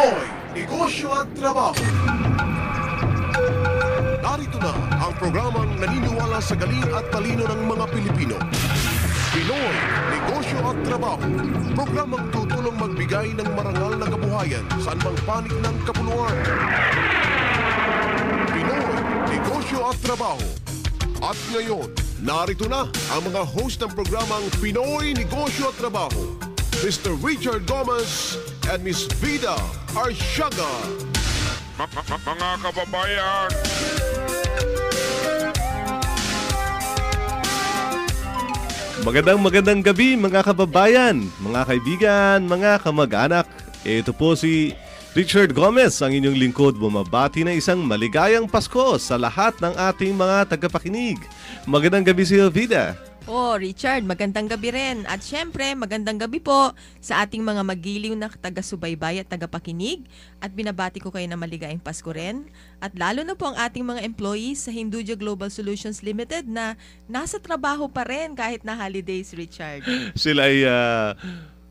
Pinoy, negosyo at trabaho. Narito na ang programang naniniwala sa galing at talino ng mga Pilipino. Pinoy, negosyo at trabaho. Programang tutulong magbigay ng marangal na kabuhayan sa anumang panig ng kapuluan. Pinoy, negosyo at trabaho. At ngayon, narito na ang mga host ng programang Pinoy, negosyo at trabaho. Mr. Richard Gomez and Ms. Vida sugar. Mga kababayan, Magandang magandang gabi mga kababayan, mga kaibigan, mga kamag-anak. Ito po si Richard Gomez, ang inyong lingkod, bumabati na isang maligayang Pasko sa lahat ng ating mga tagapakinig. Magandang gabi sa iyo, Vida. Oh, Richard, magandang gabi rin. At syempre, magandang gabi po sa ating mga magiliw na taga-subaybay at taga-pakinig. At binabati ko kayo na maligayang Pasko rin. At lalo na po ang ating mga employees sa Hinduja Global Solutions Limited na nasa trabaho pa rin kahit na holidays, Richard. Sila ay uh,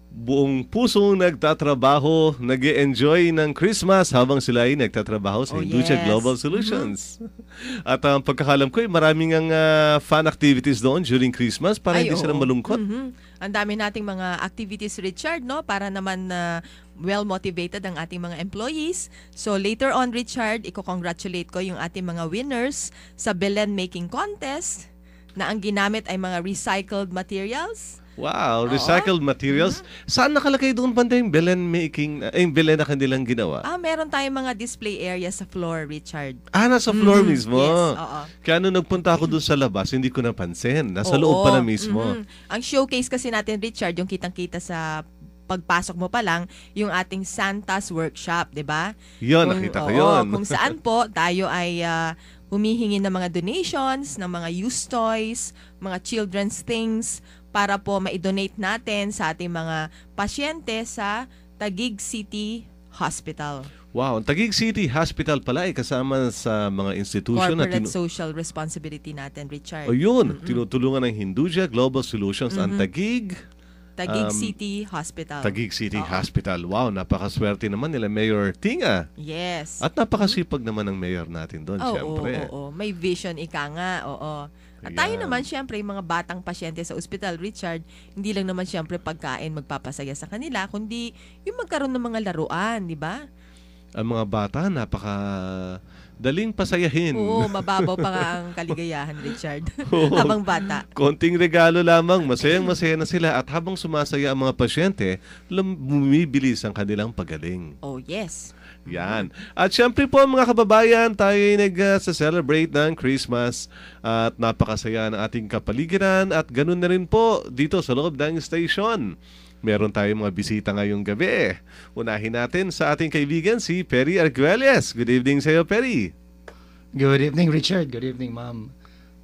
buong pusong nagtatrabaho, nag enjoy ng Christmas habang sila ay nagtatrabaho sa oh, Hinducha yes. Global mm-hmm. Solutions. Mm-hmm. At ang ah, um, pagkakalam ko, eh, maraming ang uh, fan activities doon during Christmas para ay, hindi oo. sila malungkot. Mm-hmm. Ang dami nating mga activities, Richard, no? para naman uh, well-motivated ang ating mga employees. So later on, Richard, i-congratulate ko yung ating mga winners sa Belen Making Contest na ang ginamit ay mga recycled materials Wow, recycled materials. Mm-hmm. Saan nakalagay doon banda yung Belen making, eh, yung Belen na kanilang ginawa? Ah, meron tayong mga display area sa floor, Richard. Ah, nasa floor Mhm. mismo. Yes, oo. Kaya nung nagpunta ako doon sa labas, hindi ko napansin. Nasa Oo. loob pala mismo. Mhm. Ang showcase kasi natin, Richard, yung kitang-kita sa pagpasok mo pa lang, yung ating Santa's Workshop, di ba? Yun, Kung- nakita ko oo, kung saan po tayo ay ah, humihingi ng mga donations, ng mga used toys, mga children's things, para po ma-donate natin sa ating mga pasyente sa Tagig City Hospital. Wow, Tagig City Hospital pala ay kasama sa mga institution Corporate na social responsibility natin, Richard. O yun, mm-hmm. tinutulungan ng Hinduja Global Solutions mm-hmm. ang Taguig Taguig um, City Hospital. Tagig City Oo. Hospital. Wow, napakaswerte naman nila Mayor Tinga. Yes. At napakasipag naman ng mayor natin doon, oh, syempre. Oo, oh, oh, Oh. may vision ika nga. Oo. Oh, oh. At Ayan. tayo naman, syempre, yung mga batang pasyente sa ospital, Richard, hindi lang naman syempre pagkain magpapasaya sa kanila, kundi yung magkaroon ng mga laruan, di ba? Ang mga bata, napaka daling pasayahin. Oo, mababaw pa nga ang kaligayahan, Richard. habang bata. Konting regalo lamang, masayang masaya na sila at habang sumasaya ang mga pasyente, bumibilis ang kanilang pagaling. Oh, yes. Yan. At syempre po mga kababayan, tayo ay nag-celebrate ng Christmas at napakasaya ng ating kapaligiran at ganun na rin po dito sa loob ng station. Meron tayong mga bisita ngayong gabi. Unahin natin sa ating kaibigan si Perry Arguelles. Good evening sa iyo, Perry. Good evening, Richard. Good evening, Ma'am.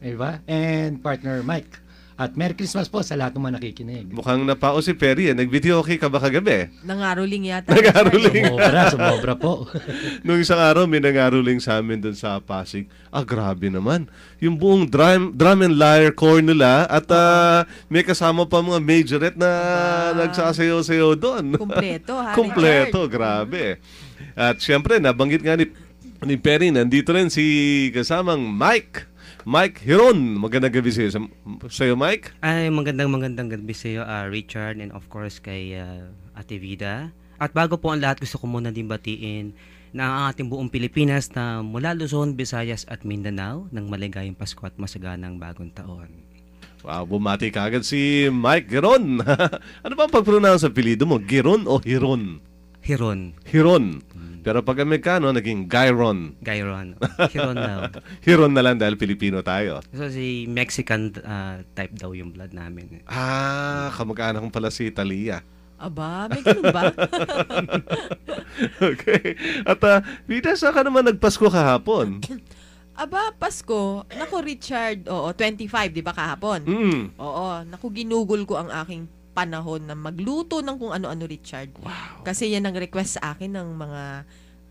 Eva and partner Mike. At Merry Christmas po sa lahat ng mga nakikinig. Mukhang napao si Perry. Eh. Nag-video okay ka ba kagabi? Nangaruling yata. Nangaruling. Sumobra, sumobra po. Noong isang araw, may nangaruling sa amin doon sa Pasig. Ah, grabe naman. Yung buong drum, drum and lyre core nila at uh, may kasama pa mga majorette na ah, nagsasayaw-sayaw doon. Kompleto, ha? Kompleto, grabe. At syempre, nabanggit nga ni, ni Perry, nandito rin si kasamang Mike Mike Hiron. Magandang gabi sa iyo, Mike. Ay, magandang magandang gabi sa iyo, uh, ah, Richard, and of course kay uh, Ate Vida. At bago po ang lahat, gusto ko muna din batiin na ang ating buong Pilipinas na mula Luzon, Visayas at Mindanao ng maligayang Pasko at masaganang bagong taon. Wow, bumati kagad si Mike Giron. ano ba ang pagpronounce sa apelido mo? Giron o Hiron? Hiron. Hiron. Pero pag Amerikano, naging Gyron. Gyron. Hiron na. Hiron na lang dahil Pilipino tayo. So si Mexican uh, type daw yung blood namin. Ah, kamag-anak pala si Talia. Aba, may ganun ba? okay. At uh, Vida, saan ka naman nagpasko kahapon? Aba, Pasko. Nako, Richard. Oo, 25, di ba kahapon? Mm. Oo, naku, ginugol ko ang aking panahon na magluto ng kung ano-ano, Richard. Wow. Kasi yan ang request sa akin ng mga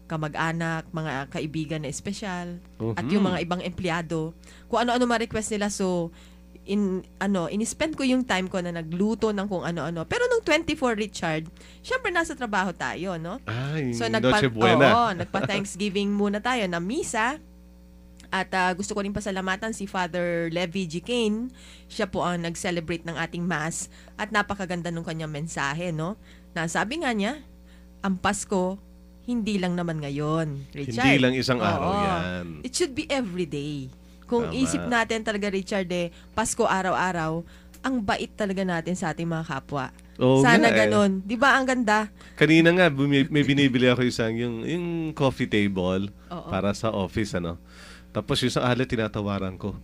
kamag-anak, mga kaibigan na espesyal, mm-hmm. at yung mm-hmm. mga ibang empleyado. Kung ano-ano ma-request nila. So, in ano, in-spend ko yung time ko na nagluto ng kung ano-ano. Pero nung 24 Richard, syempre nasa trabaho tayo, no? Ay, so nagpa- oo, nagpa-Thanksgiving muna tayo na misa. At uh, gusto ko rin pasalamatan si Father Levy G. Kane. Siya po ang nag-celebrate ng ating Mass at napakaganda ng kanyang mensahe, no? Na sabi nga niya, ang Pasko, hindi lang naman ngayon, Richard. Hindi lang isang Oo, araw yan. It should be every day. Kung Tama. isip natin talaga, Richard, eh, Pasko araw-araw, ang bait talaga natin sa ating mga kapwa. Oo Sana nga, eh. ganun. Di ba ang ganda? Kanina nga, bumi- may binibili ako isang yung, yung coffee table Oo. para sa office, ano? Tapos yung sa ali, tinatawaran ko.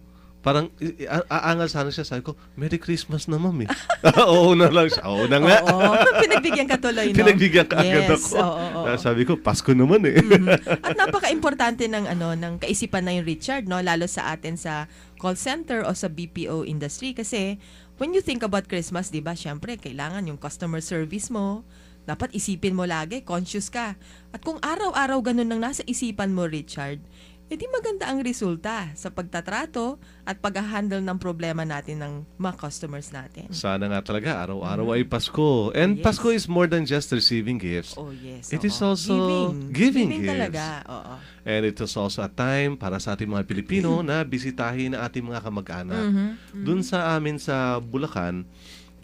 Parang i- a- aangal sana siya. Sabi ko, Merry Christmas na, mami. Eh. oo na lang siya. Oo na nga. Oo, pinagbigyan ka tuloy, no? Pinagbigyan ka agad yes, ako. Oo, oo, Sabi ko, Pasko naman eh. Mhm. At napaka-importante ng, ano, ng kaisipan na yung Richard, no? lalo sa atin sa call center o sa BPO industry. Kasi when you think about Christmas, di ba, syempre, kailangan yung customer service mo. Dapat isipin mo lagi, conscious ka. At kung araw-araw ganun nang nasa isipan mo, Richard, E maganda ang resulta sa pagtatrato at pag-handle ng problema natin ng mga customers natin. Sana nga talaga, araw-araw mm ay Pasko. And yes. Pasko is more than just receiving gifts. Oh, yes. It oo. is also giving, giving, giving gifts. talaga, oo. And it is also a time para sa ating mga Pilipino mm-hmm. na bisitahin ang ating mga kamag-anak. Mm-hmm. Mm-hmm. Doon sa amin sa Bulacan,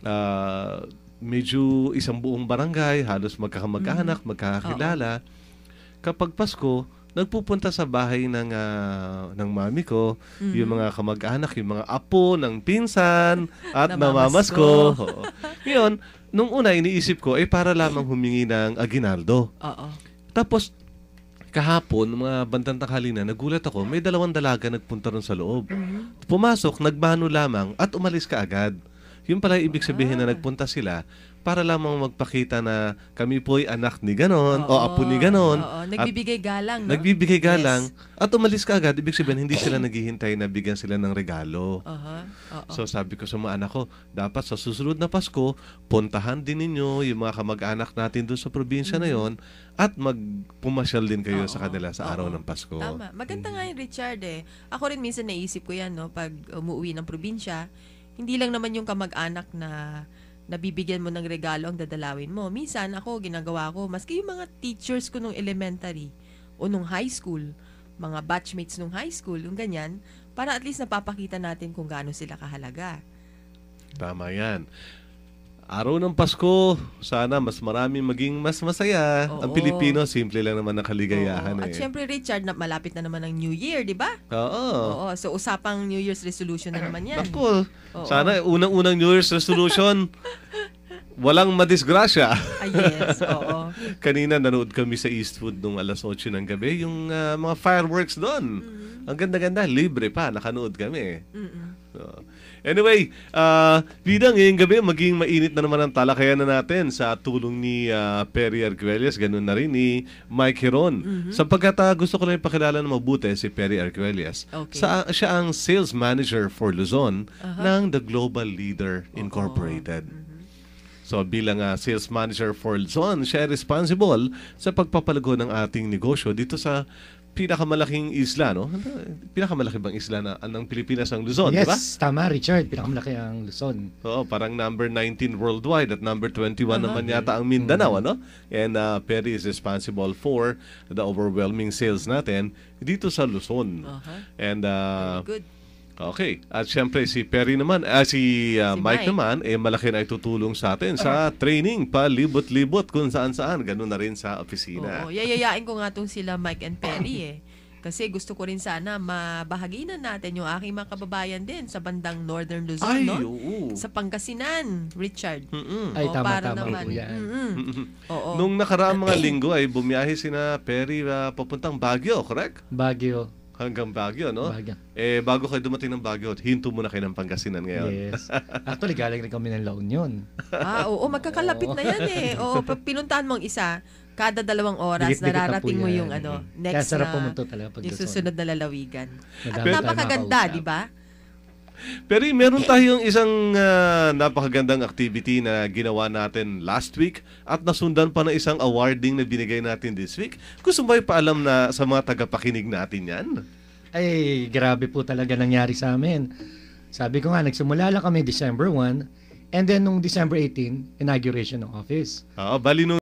uh, medyo isang buong barangay, halos magkakamag-anak, mm-hmm. magkakakilala. Oo. Kapag Pasko, nagpupunta sa bahay ng uh, ng mami ko, mm-hmm. yung mga kamag-anak, yung mga apo ng pinsan at namamas ko. Ngayon, nung una iniisip ko ay eh, para lamang humingi ng aginaldo. Oo. Tapos kahapon, mga bandang tanghali na, nagulat ako, may dalawang dalaga nagpunta ron sa loob. Mm-hmm. Pumasok, nagbano lamang at umalis ka agad. Yun pala ibig sabihin na ah. nagpunta sila para lamang magpakita na kami po ay anak ni ganon o apo ni ganon. Nagbibigay galang. No? Nagbibigay galang. At umalis ka agad. Ibig sabihin, hindi sila naghihintay na bigyan sila ng regalo. Aha. Oo. So sabi ko sa mga anak ko, dapat sa susunod na Pasko, puntahan din ninyo yung mga kamag-anak natin doon sa probinsya na mm-hmm. yon at magpumasyal din kayo Oo. sa kanila sa araw Oo. ng Pasko. Tama. Maganda nga yun, Richard eh. Ako rin minsan naisip ko yan, no? Pag umuwi ng probinsya, hindi lang naman yung kamag-anak na nabibigyan mo ng regalo ang dadalawin mo. Minsan ako, ginagawa ko, maski yung mga teachers ko nung elementary o nung high school, mga batchmates nung high school, yung ganyan, para at least napapakita natin kung gaano sila kahalaga. Tama yan. Araw ng Pasko, sana mas marami maging mas masaya. Oo. Ang Pilipino, simple lang naman ang kaligayahan. Oo. At eh. syempre, Richard, na malapit na naman ang New Year, di ba? Oo. Oo. So, usapang New Year's resolution na naman yan. Naku, sana unang-unang New Year's resolution, walang madisgrasya. Ay, ah, yes, oo. Kanina nanood kami sa Eastwood nung alas 8 ng gabi, yung uh, mga fireworks doon. mm Ang ganda-ganda, libre pa, nakanood kami. mm So, anyway, uh, ah, Bida, ngayong gabi, maging mainit na naman ang talakayan na natin sa tulong ni uh, Perry Arquelles, ganun na rin ni Mike Heron. Mm-hmm. Sapagkat uh, gusto ko lang ipakilala na mabuti si Perry Arquelles. Okay. Sa, siya ang sales manager for Luzon uh-huh. ng The Global Leader Incorporated. Uh-huh. So bilang uh, sales manager for Luzon, siya responsible sa pagpapalago ng ating negosyo dito sa pinakamalaking isla, no? Pinakamalaki bang isla na ang Pilipinas ang Luzon, yes, di ba? Yes, tama Richard, pinakamalaki ang Luzon. Oo, parang number 19 worldwide at number 21 uh-huh. naman yata ang Mindanao, mm. ano? And uh, Perry is responsible for the overwhelming sales natin dito sa Luzon. Uh-huh. And uh, Very good Okay. At siyempre si Perry naman, ah, si, uh, si Mike, Mike naman, eh malaki na itutulong sa atin sa uh-huh. training, palibot-libot kung saan-saan. Ganun na rin sa opisina. Oo, yayayain ko nga itong sila Mike and Perry eh. Kasi gusto ko rin sana mabahaginan natin yung aking mga kababayan din sa bandang Northern Luzon, Ay, no? oo. Sa Pangasinan, Richard. Mm-mm. Ay, tama, tama po yan. Oo. Nung nakaraang mga linggo ay bumiyahe sina Perry uh, papuntang Baguio, correct? Baguio. Hanggang Baguio, no? Baguio. Eh, bago kayo dumating ng Baguio, hinto muna kayo ng Pangasinan ngayon. Yes. Actually, galing rin kami ng La Union. ah, oo. Magkakalapit na yan eh. Oo, pag pinuntahan mo ang isa, kada dalawang oras, Dikit-dikit nararating mo yan. yung ano, next Kaya sarap na, pumunta talaga pag yung susunod na lalawigan. At napakaganda, di ba? Pero yung eh, meron tayong isang uh, napakagandang activity na ginawa natin last week at nasundan pa ng isang awarding na binigay natin this week. Gusto mo paalam na sa mga tagapakinig natin yan? Ay, grabe po talaga nangyari sa amin. Sabi ko nga, nagsimula lang kami December 1 and then nung December 18, inauguration ng office. Oo, bali nung